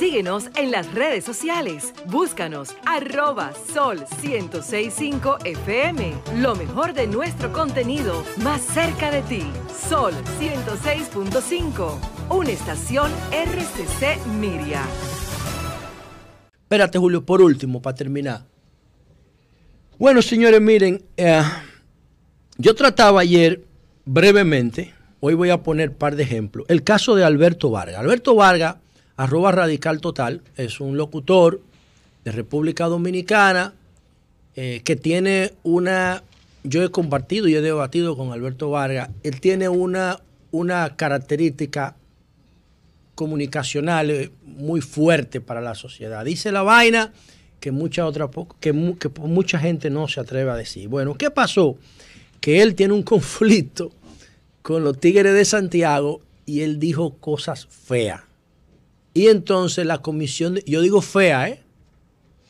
Síguenos en las redes sociales. Búscanos arroba sol 1065 FM. Lo mejor de nuestro contenido más cerca de ti. Sol 106.5. Una estación RCC Miria. Espérate, Julio, por último, para terminar. Bueno, señores, miren, eh, yo trataba ayer brevemente, hoy voy a poner un par de ejemplos, el caso de Alberto Vargas. Alberto Vargas arroba radical total. Es un locutor de República Dominicana eh, que tiene una, yo he compartido y he debatido con Alberto Vargas, él tiene una, una característica comunicacional eh, muy fuerte para la sociedad. Dice la vaina que mucha otra que mucha gente no se atreve a decir. Bueno, ¿qué pasó? Que él tiene un conflicto con los Tigres de Santiago y él dijo cosas feas. Y entonces la comisión, yo digo fea, ¿eh?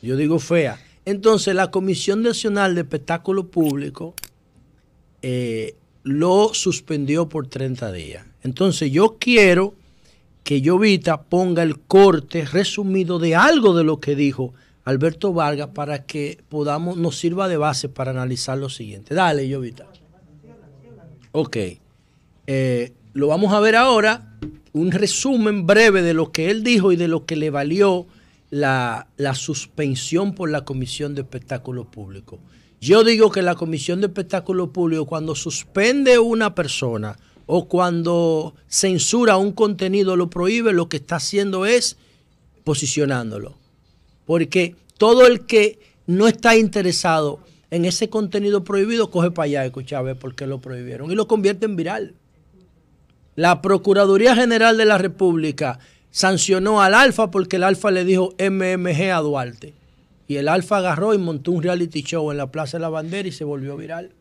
Yo digo fea. Entonces la Comisión Nacional de Espectáculo Público eh, lo suspendió por 30 días. Entonces yo quiero que Llovita ponga el corte resumido de algo de lo que dijo Alberto Vargas para que podamos, nos sirva de base para analizar lo siguiente. Dale, Llovita. Ok. Eh, lo vamos a ver ahora, un resumen breve de lo que él dijo y de lo que le valió la, suspensión por la Comisión de Espectáculos Público. Yo digo que la Comisión de Espectáculos Público cuando suspende una persona o cuando censura un contenido, lo prohíbe, lo que está haciendo es posicionándolo. Porque todo el que no está interesado en ese contenido prohibido, coge para allá, escucha, a ver por qué lo prohibieron y lo convierte en viral. La Procuraduría General de la República sancionó al Alfa porque el Alfa le dijo MMG a Duarte. Y el Alfa agarró y montó un reality show en la Plaza de la Bandera y se volvió viral.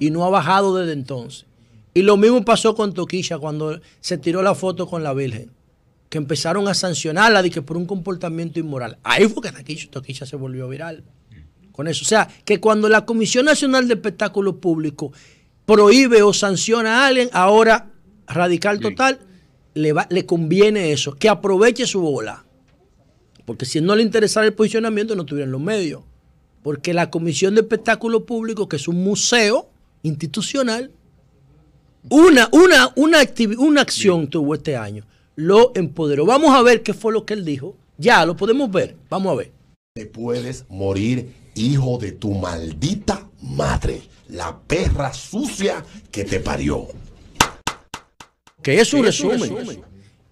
Y no ha bajado desde entonces. Y lo mismo pasó con Toquilla cuando se tiró la foto con la Virgen. Que empezaron a sancionarla por un comportamiento inmoral. Ahí fue que Toquilla, Toquilla se volvió viral. Con eso. O sea, que cuando la Comisión Nacional de Espectáculos Públicos prohíbe o sanciona a alguien, ahora radical total, le, conviene eso, que aproveche su bola. Porque si no le interesara el posicionamiento, no tuvieran los medios. Porque la Comisión de espectáculo público que es un museo institucional, una, una, una, una acción tuvo este año. Lo empoderó. Vamos a ver qué fue lo que él dijo. Ya, lo podemos ver. Vamos a ver. Te puedes morir, hijo de tu maldita madre. La perra sucia que te parió. Que es un resumen.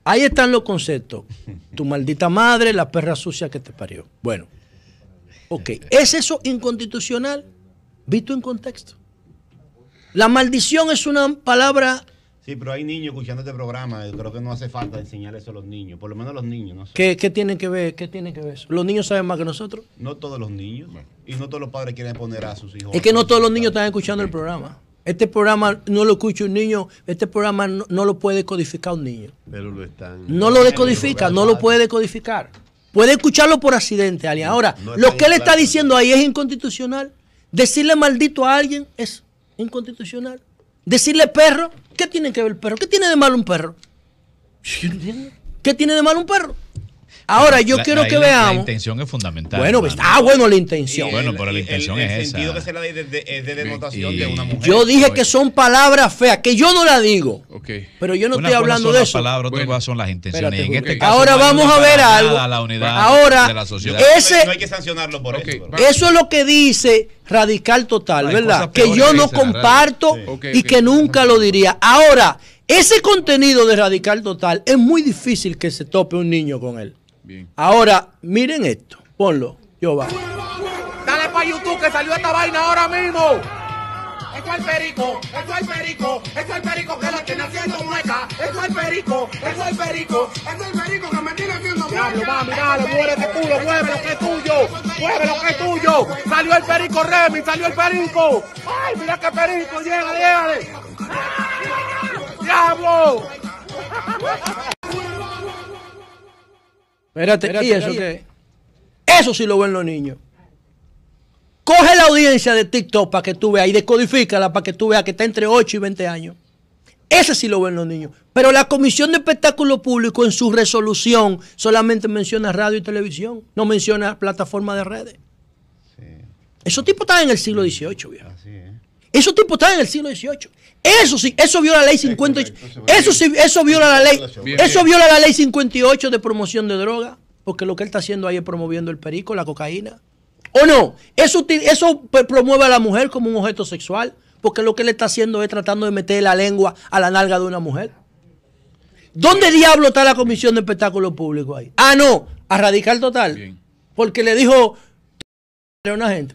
Ahí están los conceptos. Tu maldita madre, la perra sucia que te parió. Bueno, ok. ¿Es eso inconstitucional? Visto en contexto. La maldición es una palabra Sí, pero hay niños escuchando este programa. creo que no hace falta enseñar eso a los niños. Por lo menos a los niños, no ¿Qué, tienen que ver? ¿Qué tienen que ver eso? ¿Los niños saben más que nosotros? No todos los niños. Y no todos los padres quieren poner a sus hijos. Es que no todos los niños están escuchando el programa. Este programa no lo escucha un niño, este programa no, lo puede decodificar un niño. Pero lo están. No lo decodifica, no lo puede decodificar. Puede escucharlo por accidente, Ali. Ahora, lo que él está diciendo ahí es inconstitucional. Decirle maldito a alguien es inconstitucional. Decirle perro, ¿qué tiene que ver el perro? ¿Qué tiene de malo un perro? ¿Qué tiene de mal un perro? Ahora, yo quiero que veamos. La intención es fundamental. Bueno, está pues, ah, bueno, la intención. bueno, pero la intención es esa. El sentido que se de, de, de una mujer. Yo dije que son palabras feas, que yo no la digo. Okay. Pero yo no estoy hablando de las eso. palabras, son las intenciones. Este en este caso, Ahora vamos a ver algo. A la unidad Ahora, de la sociedad. no hay que por eso. es lo que dice Radical Total, ¿verdad? Que yo no comparto y que nunca lo diría. Ahora, ese contenido de Radical Total es muy difícil que se tope un niño con él. Ahora, miren esto. Ponlo, yo va. Dale para YouTube que salió esta vaina ahora mismo. Esto es perico, esto es perico, esto es perico que la tiene haciendo mueca. Esto es perico, esto es perico, esto es perico que me tiene haciendo mueca. Diablo, culo, mueve lo que es tuyo, mueve lo que es tuyo. Salió el perico Remy, salió el perico. Ay, mira que perico, llega, llega, ¡Diablo! Espérate, espérate ¿y eso qué? Eso sí lo ven los niños. Coge la audiencia de TikTok para que tú veas y descodifícala para que tú veas que está entre 8 y 20 años. Ese sí lo ven los niños. Pero la Comisión de Espectáculo Público en su resolución solamente menciona radio y televisión, no menciona plataforma de redes. Esos tipos están en el siglo XVIII, viejo. Así es. Eso tipo están en el siglo XVIII. Eso sí, eso viola la ley 58. eso sí, eso viola la ley. eso viola la ley 58 de promoción de droga, porque lo que él está haciendo ahí es promoviendo el perico, la cocaína. ¿O no? Eso, eso pues, promueve a la mujer como un objeto sexual, porque lo que él está haciendo es tratando de meter la lengua a la nalga de una mujer. ¿Dónde diablo está la Comisión de Espectáculos Públicos ahí? Ah, no, a radical total. Porque le dijo a una gente.